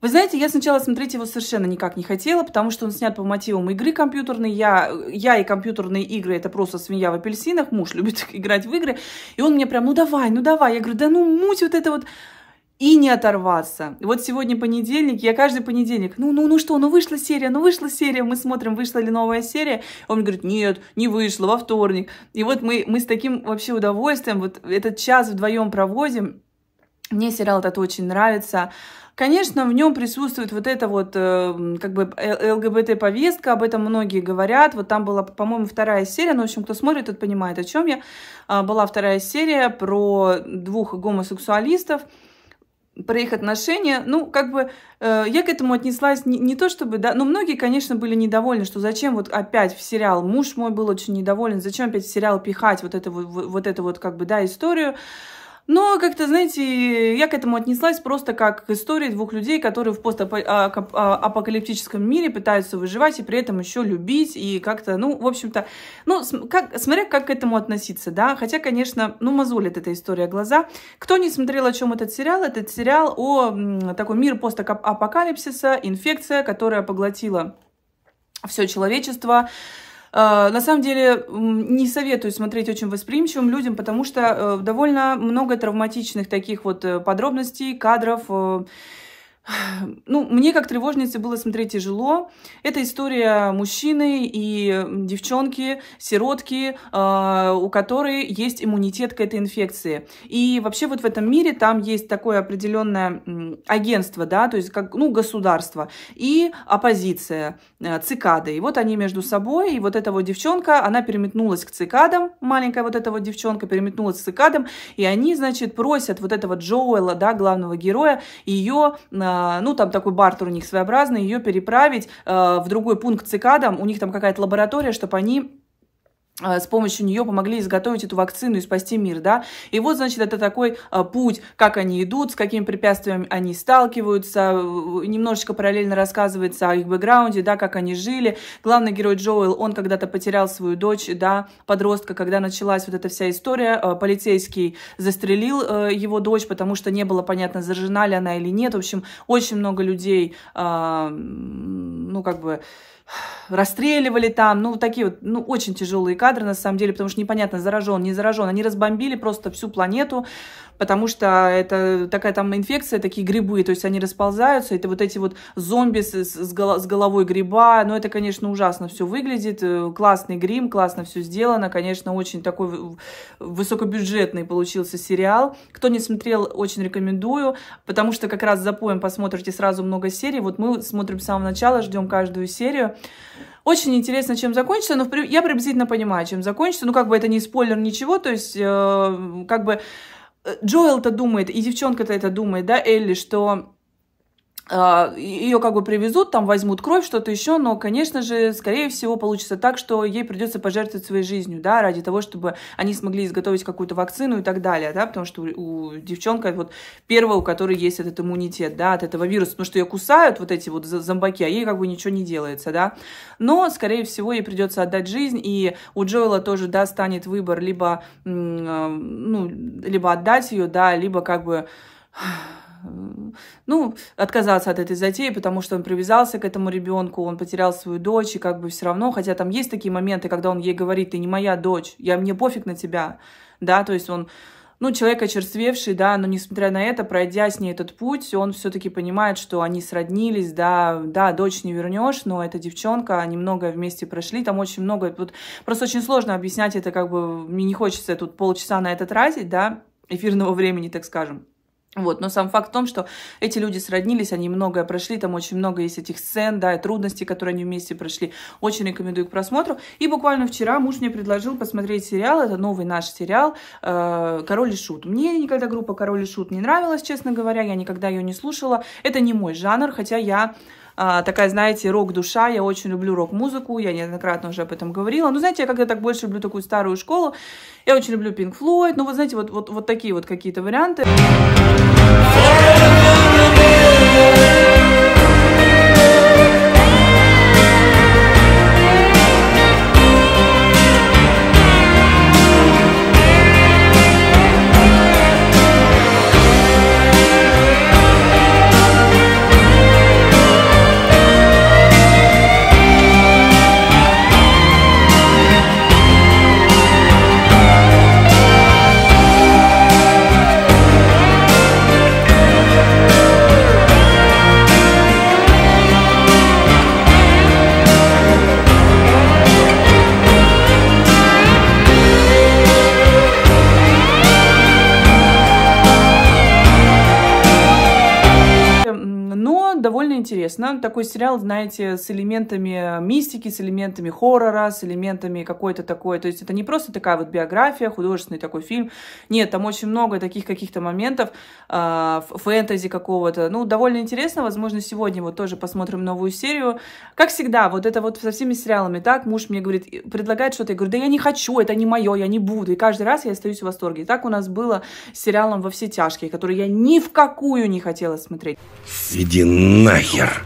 Вы знаете, я сначала смотреть его совершенно никак не хотела, потому что он снят по мотивам игры компьютерной. Я, я и компьютерные игры – это просто свинья в апельсинах. Муж любит играть в игры. И он мне прям, ну давай, ну давай. Я говорю, да ну муть вот это вот и не оторваться. вот сегодня понедельник, я каждый понедельник, ну, ну, ну что, ну вышла серия, ну вышла серия, мы смотрим, вышла ли новая серия. Он мне говорит, нет, не вышла, во вторник. И вот мы, мы с таким вообще удовольствием вот этот час вдвоем проводим. Мне сериал этот очень нравится. Конечно, в нем присутствует вот эта вот э, как бы ЛГБТ-повестка, об этом многие говорят. Вот там была, по-моему, вторая серия, но ну, в общем, кто смотрит, тот понимает, о чем я. А, была вторая серия про двух гомосексуалистов, про их отношения, ну, как бы э, я к этому отнеслась не, не то чтобы, да, но многие, конечно, были недовольны, что зачем вот опять в сериал, муж мой был очень недоволен, зачем опять в сериал пихать вот это вот, вот эту вот, как бы, да, историю, но как-то, знаете, я к этому отнеслась просто как к истории двух людей, которые в постапокалиптическом мире пытаются выживать и при этом еще любить и как-то, ну, в общем-то, ну, как, смотря как к этому относиться, да, хотя, конечно, ну, мозолит эта история глаза. Кто не смотрел, о чем этот сериал, этот сериал о такой мир постапокалипсиса, инфекция, которая поглотила все человечество, Э, на самом деле не советую смотреть очень восприимчивым людям, потому что э, довольно много травматичных таких вот э, подробностей, кадров, ну, мне как тревожнице было смотреть тяжело. Это история мужчины и девчонки, сиротки, э, у которой есть иммунитет к этой инфекции. И вообще вот в этом мире там есть такое определенное агентство, да, то есть как, ну, государство и оппозиция, э, цикады. И вот они между собой, и вот эта вот девчонка, она переметнулась к цикадам, маленькая вот эта вот девчонка переметнулась к цикадам, и они, значит, просят вот этого Джоэла, да, главного героя, ее э, а, ну, там такой бартер у них своеобразный, ее переправить а, в другой пункт цикадам, у них там какая-то лаборатория, чтобы они Э, с помощью нее помогли изготовить эту вакцину и спасти мир, да. И вот, значит, это такой э, путь, как они идут, с какими препятствиями они сталкиваются, э, немножечко параллельно рассказывается о их бэкграунде, да, как они жили. Главный герой Джоэл, он когда-то потерял свою дочь, да, подростка, когда началась вот эта вся история, полицейский застрелил его дочь, потому что не было понятно, заражена ли она или нет. В общем, очень много людей, ну, как бы расстреливали там, ну, такие вот, ну, очень тяжелые кадры, на самом деле, потому что непонятно, заражен, не заражен. Они разбомбили просто всю планету, потому что это такая там инфекция, такие грибы, то есть они расползаются, это вот эти вот зомби с, с, головой гриба, но ну, это, конечно, ужасно все выглядит, э, классный грим, классно все сделано, конечно, очень такой высокобюджетный получился сериал. Кто не смотрел, очень рекомендую, потому что как раз за поем посмотрите сразу много серий, вот мы смотрим с самого начала, ждем каждую серию. Очень интересно, чем закончится, но я приблизительно понимаю, чем закончится. Ну, как бы это не спойлер, ничего, то есть, э, как бы Джоэл-то думает, и девчонка-то это думает, да, Элли, что а, ее как бы привезут, там возьмут кровь, что-то еще, но, конечно же, скорее всего, получится так, что ей придется пожертвовать своей жизнью, да, ради того, чтобы они смогли изготовить какую-то вакцину и так далее, да, потому что у, девчонка вот первая, у которой есть этот иммунитет, да, от этого вируса, потому что ее кусают вот эти вот зомбаки, а ей как бы ничего не делается, да, но, скорее всего, ей придется отдать жизнь, и у Джоэла тоже, да, станет выбор либо, а, ну, либо отдать ее, да, либо как бы ну, отказаться от этой затеи, потому что он привязался к этому ребенку, он потерял свою дочь, и как бы все равно, хотя там есть такие моменты, когда он ей говорит, ты не моя дочь, я мне пофиг на тебя, да, то есть он, ну, человек очерствевший, да, но несмотря на это, пройдя с ней этот путь, он все-таки понимает, что они сроднились, да, да, дочь не вернешь, но эта девчонка, они многое вместе прошли, там очень много, вот просто очень сложно объяснять это, как бы, мне не хочется тут полчаса на это тратить, да, эфирного времени, так скажем. Вот, но сам факт в том, что эти люди сроднились, они многое прошли, там очень много есть этих сцен, да, и трудностей, которые они вместе прошли. Очень рекомендую к просмотру. И буквально вчера муж мне предложил посмотреть сериал, это новый наш сериал э, «Король и Шут». Мне никогда группа «Король и Шут» не нравилась, честно говоря, я никогда ее не слушала. Это не мой жанр, хотя я а, такая, знаете, рок-душа. Я очень люблю рок-музыку, я неоднократно уже об этом говорила. Но, ну, знаете, я как-то так больше люблю такую старую школу. Я очень люблю Pink Floyd. Ну, вот, знаете, вот, вот, вот такие вот какие-то варианты. Нам ну, такой сериал, знаете, с элементами мистики, с элементами хоррора, с элементами какой-то такой. То есть это не просто такая вот биография, художественный такой фильм. Нет, там очень много таких каких-то моментов, а, фэнтези какого-то. Ну, довольно интересно. Возможно, сегодня вот тоже посмотрим новую серию. Как всегда, вот это вот со всеми сериалами. Так, муж мне говорит, предлагает что-то. Я говорю, да я не хочу, это не мое, я не буду. И каждый раз я остаюсь в восторге. И так у нас было с сериалом «Во все тяжкие», который я ни в какую не хотела смотреть. Иди нахер!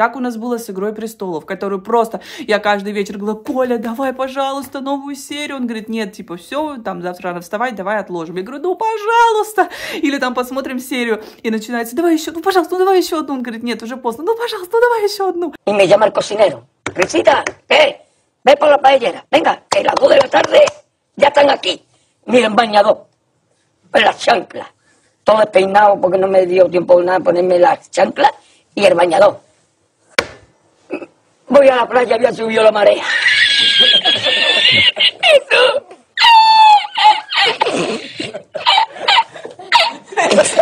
Так у нас было с «Игрой престолов», которую просто я каждый вечер говорила, Коля, давай, пожалуйста, новую серию. Он говорит, нет, типа, все, там завтра рано вставать, давай отложим. Я говорю, ну, пожалуйста. Или там посмотрим серию. И начинается, давай еще, ну, пожалуйста, ну, давай еще одну. Он говорит, нет, уже поздно, ну, пожалуйста, ну, давай еще одну. И меня llama el cocinero. Risita, ¿qué? Ve por la paellera. Venga, que las dos de la tarde ya están aquí. Miren, bañador. Las chanclas. Todo peinado porque no me dio tiempo nada ponerme las chanclas y el bañador. Voy a la playa, había subido la marea. Eso.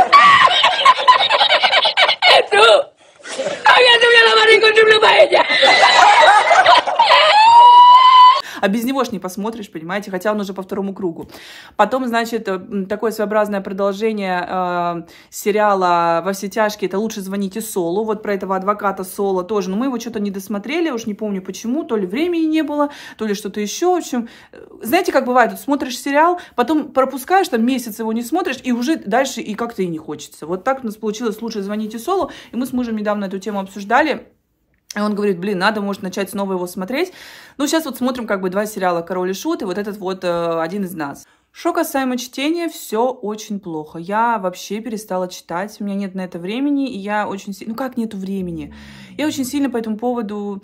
а без него ж не посмотришь, понимаете, хотя он уже по второму кругу. Потом, значит, э, такое своеобразное продолжение э, сериала «Во все тяжкие» — это «Лучше звоните Солу», вот про этого адвоката Соло тоже, но мы его что-то не досмотрели, уж не помню почему, то ли времени не было, то ли что-то еще, в общем, э, знаете, как бывает, вот смотришь сериал, потом пропускаешь, там месяц его не смотришь, и уже дальше и как-то и не хочется. Вот так у нас получилось «Лучше звоните Солу», и мы с мужем недавно эту тему обсуждали, и он говорит, блин, надо, может, начать снова его смотреть. Ну, сейчас вот смотрим как бы два сериала «Король и Шут» и вот этот вот э, «Один из нас». Что касаемо чтения, все очень плохо. Я вообще перестала читать, у меня нет на это времени, и я очень сильно... Ну как нету времени? Я очень сильно по этому поводу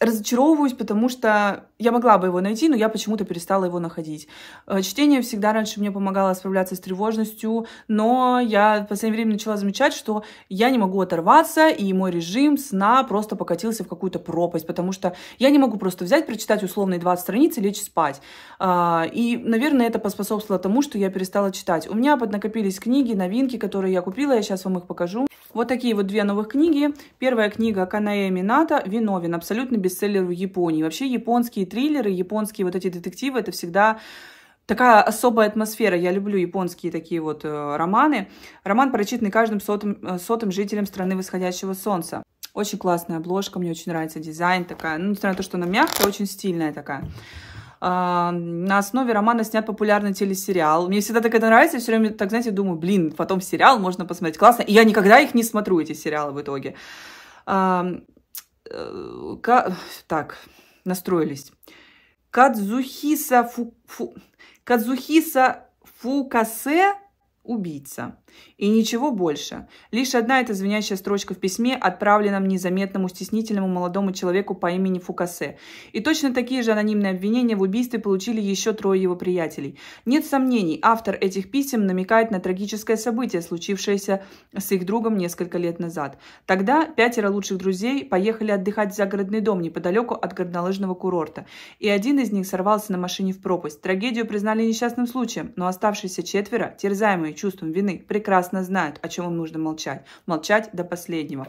разочаровываюсь, потому что я могла бы его найти, но я почему-то перестала его находить. Э, чтение всегда раньше мне помогало справляться с тревожностью, но я в последнее время начала замечать, что я не могу оторваться, и мой режим сна просто покатился в какую-то пропасть, потому что я не могу просто взять, прочитать условные 20 страниц и лечь спать. Э, и, наверное, это поспособствовало тому, что я перестала читать. У меня поднакопились книги, новинки, которые я купила, я сейчас вам их покажу. Вот такие вот две новых книги. Первая книга Канаэ Мината «Виновен», абсолютно бестселлер в Японии. Вообще японские триллеры, японские вот эти детективы, это всегда такая особая атмосфера. Я люблю японские такие вот э, романы. Роман, прочитанный каждым сотым, э, сотым жителем страны восходящего солнца. Очень классная обложка, мне очень нравится дизайн такая. Ну, несмотря на то, что она мягкая, очень стильная такая. А, на основе романа снят популярный телесериал. Мне всегда так это нравится, я все время так, знаете, думаю, блин, потом сериал можно посмотреть, классно. И я никогда их не смотрю, эти сериалы в итоге. Э, так, настроились. Кадзухиса, Фу... Фу... Кадзухиса Фукасе – убийца. И ничего больше. Лишь одна эта звенящая строчка в письме, отправленном незаметному стеснительному молодому человеку по имени Фукасе. И точно такие же анонимные обвинения в убийстве получили еще трое его приятелей. Нет сомнений, автор этих писем намекает на трагическое событие, случившееся с их другом несколько лет назад. Тогда пятеро лучших друзей поехали отдыхать в загородный дом неподалеку от горнолыжного курорта. И один из них сорвался на машине в пропасть. Трагедию признали несчастным случаем, но оставшиеся четверо, терзаемые чувством вины, прекрасно прекрасно знает, о чем им нужно молчать. Молчать до последнего.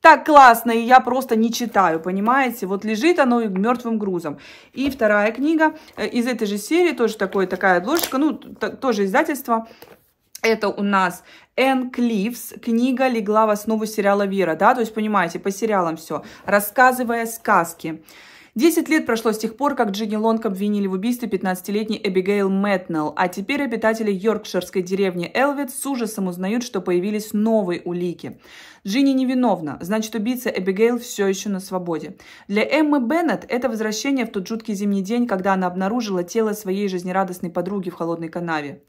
Так классно, и я просто не читаю, понимаете? Вот лежит оно мертвым грузом. И вторая книга э, из этой же серии, тоже такое такая ложечка, ну, тоже издательство. Это у нас Энн Клиффс, книга легла в основу сериала «Вера», да, то есть, понимаете, по сериалам все, рассказывая сказки. Десять лет прошло с тех пор, как Джинни Лонг обвинили в убийстве 15-летней Эбигейл Мэтнелл, а теперь обитатели йоркширской деревни Элвит с ужасом узнают, что появились новые улики. Джинни невиновна, значит, убийца Эбигейл все еще на свободе. Для Эммы Беннет это возвращение в тот жуткий зимний день, когда она обнаружила тело своей жизнерадостной подруги в холодной канаве.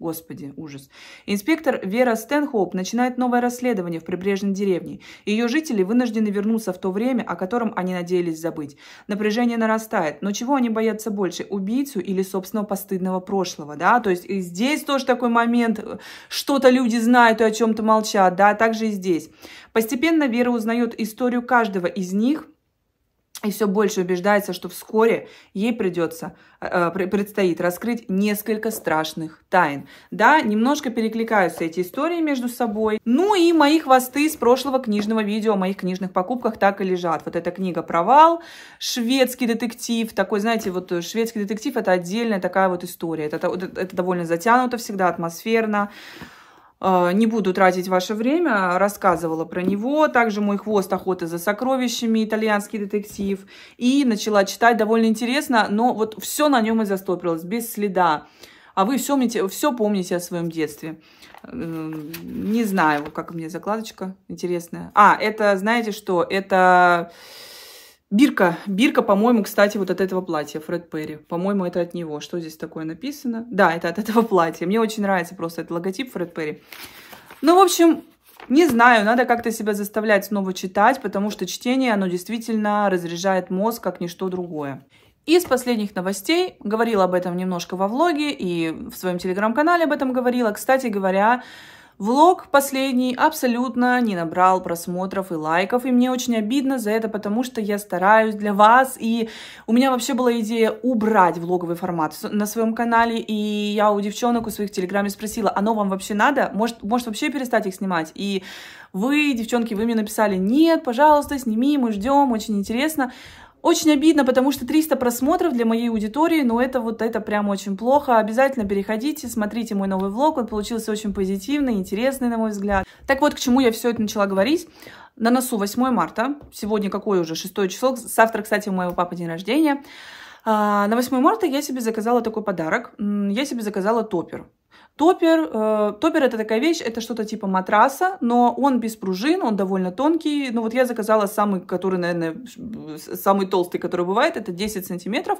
Господи, ужас. Инспектор Вера Стэнхоуп начинает новое расследование в прибрежной деревне. Ее жители вынуждены вернуться в то время, о котором они надеялись забыть. Напряжение нарастает, но чего они боятся больше, убийцу или собственного постыдного прошлого, да? То есть и здесь тоже такой момент, что-то люди знают и о чем-то молчат, да? Также и здесь. Постепенно Вера узнает историю каждого из них – и все больше убеждается, что вскоре ей придется, э, э предстоит раскрыть несколько страшных тайн. Да, немножко перекликаются эти истории между собой. Ну и мои хвосты с прошлого книжного видео о моих книжных покупках так и лежат. Вот эта книга «Провал», шведский детектив, такой, знаете, вот э, шведский детектив – это отдельная такая вот история. Это, это, это довольно затянуто всегда, атмосферно. Э, не буду тратить ваше время, рассказывала про него. Также «Мой хвост охоты за сокровищами», итальянский детектив. И начала читать, довольно интересно, но вот все на нем и застопилось, без следа. А вы все помните, все помните о своем детстве. Э, не знаю, как мне закладочка интересная. А, это, знаете что, это Бирка. Бирка, по-моему, кстати, вот от этого платья, Фред Перри. По-моему, это от него. Что здесь такое написано? Да, это от этого платья. Мне очень нравится просто этот логотип Фред Перри. Ну, в общем, не знаю, надо как-то себя заставлять снова читать, потому что чтение, оно действительно разряжает мозг, как ничто другое. Из последних новостей, говорила об этом немножко во влоге и в своем телеграм-канале об этом говорила. Кстати говоря, Влог последний абсолютно не набрал просмотров и лайков, и мне очень обидно за это, потому что я стараюсь для вас, и у меня вообще была идея убрать влоговый формат на своем канале, и я у девчонок у своих в Телеграме спросила, оно вам вообще надо? Может, может вообще перестать их снимать? И вы, девчонки, вы мне написали, нет, пожалуйста, сними, мы ждем, очень интересно. Очень обидно, потому что 300 просмотров для моей аудитории, но ну, это вот это прям очень плохо. Обязательно переходите, смотрите мой новый влог, он получился очень позитивный, интересный, на мой взгляд. Так вот, к чему я все это начала говорить. На носу 8 марта, сегодня какое уже, 6 число, завтра, кстати, у моего папы день рождения. А, на 8 марта я себе заказала такой подарок, я себе заказала топер. Топер, э, топер это такая вещь, это что-то типа матраса, но он без пружин, он довольно тонкий. Ну вот я заказала самый, который, наверное, самый толстый, который бывает, это 10 сантиметров.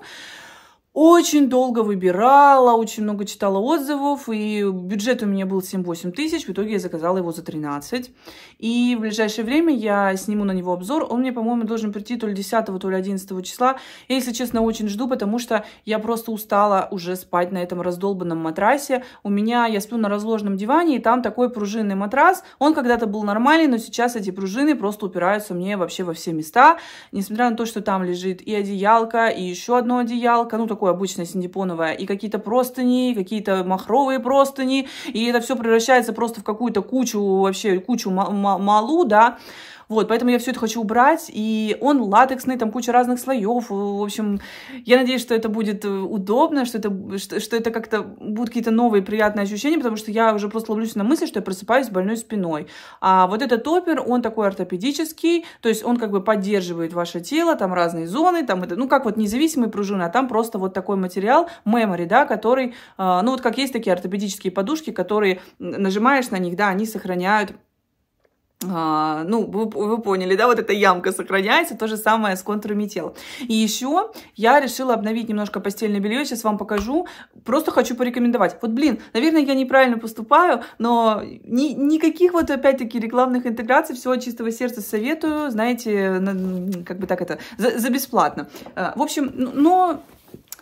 Очень долго выбирала, очень много читала отзывов, и бюджет у меня был 7-8 тысяч, в итоге я заказала его за 13. И в ближайшее время я сниму на него обзор, он мне, по-моему, должен прийти то ли 10, то ли 11 числа. Я, если честно, очень жду, потому что я просто устала уже спать на этом раздолбанном матрасе. У меня, я сплю на разложенном диване, и там такой пружинный матрас. Он когда-то был нормальный, но сейчас эти пружины просто упираются мне вообще во все места, несмотря на то, что там лежит и одеялка, и еще одно одеялко, ну, такое такое обычное синдипоновое, и какие-то простыни, какие-то махровые простыни, и это все превращается просто в какую-то кучу, вообще кучу малу, да, вот, поэтому я все это хочу убрать, и он латексный, там куча разных слоев, в общем, я надеюсь, что это будет э, удобно, что это, что, что это как-то будут какие-то новые приятные ощущения, потому что я уже просто ловлюсь на мысли, что я просыпаюсь с больной спиной. А вот этот топер, он такой ортопедический, то есть он как бы поддерживает ваше тело, там разные зоны, там это, ну как вот независимые пружины, а там просто вот такой материал, мемори, да, который, э, ну вот как есть такие ортопедические подушки, которые нажимаешь на них, да, они сохраняют а, ну, вы, вы поняли, да, вот эта ямка сохраняется, то же самое с контурами тела. И еще я решила обновить немножко постельное белье, сейчас вам покажу, просто хочу порекомендовать. Вот, блин, наверное, я неправильно поступаю, но ни, никаких вот, опять-таки, рекламных интеграций, всего чистого сердца советую, знаете, на, как бы так это, за, за бесплатно. А, в общем, но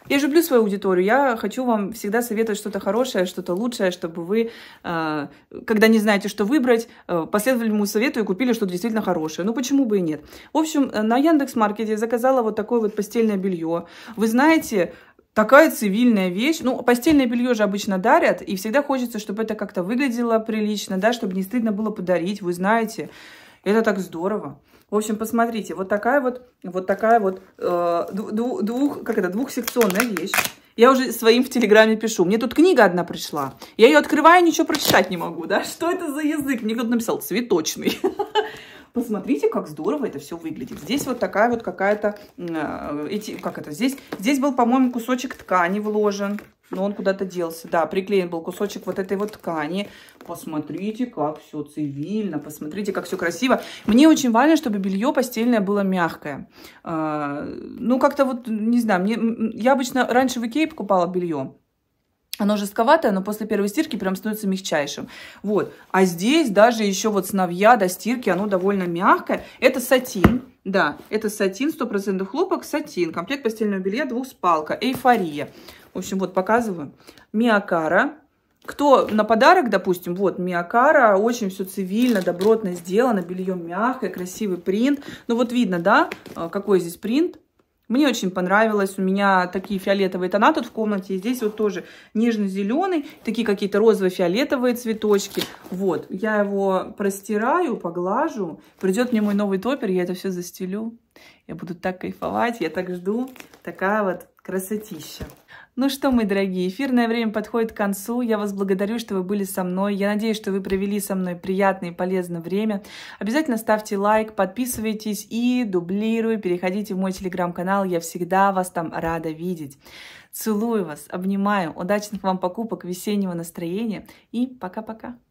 я же люблю свою аудиторию. Я хочу вам всегда советовать что-то хорошее, что-то лучшее, чтобы вы, э, когда не знаете, что выбрать, э, последовали моему совету и купили что-то действительно хорошее. Ну почему бы и нет? В общем, э, на Яндекс.Маркете заказала вот такое вот постельное белье. Вы знаете, такая цивильная вещь. Ну, постельное белье же обычно дарят, и всегда хочется, чтобы это как-то выглядело прилично, да, чтобы не стыдно было подарить, вы знаете. Это так здорово. В общем, посмотрите, вот такая вот, вот такая вот э, двух, как это, двухсекционная вещь. Я уже своим в Телеграме пишу. Мне тут книга одна пришла. Я ее открываю, ничего прочитать не могу, да? Что это за язык? Мне кто-то написал «цветочный». Посмотрите, как здорово это все выглядит. Здесь вот такая вот какая-то, э, эти, как это, здесь, здесь был, по-моему, кусочек ткани вложен но он куда-то делся. Да, приклеен был кусочек вот этой вот ткани. Посмотрите, как все цивильно, посмотрите, как все красиво. Мне очень важно, чтобы белье постельное было мягкое. А, ну, как-то вот, не знаю, мне, я обычно раньше в Икее покупала белье. Оно жестковатое, но после первой стирки прям становится мягчайшим. Вот. А здесь даже еще вот сновья до стирки, оно довольно мягкое. Это сатин. Да, это сатин, 100% хлопок, сатин. Комплект постельного белья, двухспалка, эйфория. В общем, вот показываю. Миокара. Кто на подарок, допустим, вот миокара, очень все цивильно, добротно сделано, белье мягкое, красивый принт. Ну вот видно, да, э, какой здесь принт. Мне очень понравилось. У меня такие фиолетовые тона тут в комнате. И здесь вот тоже нежно-зеленый. Такие какие-то розово-фиолетовые цветочки. Вот. Я его простираю, поглажу. Придет мне мой новый топер, я это все застелю. Я буду так кайфовать. Я так жду. Такая вот красотища. Ну что, мои дорогие, эфирное время подходит к концу. Я вас благодарю, что вы были со мной. Я надеюсь, что вы провели со мной приятное и полезное время. Обязательно ставьте лайк, подписывайтесь и дублирую. Переходите в мой телеграм-канал. Я всегда вас там рада видеть. Целую вас, обнимаю. Удачных вам покупок, весеннего настроения и пока-пока.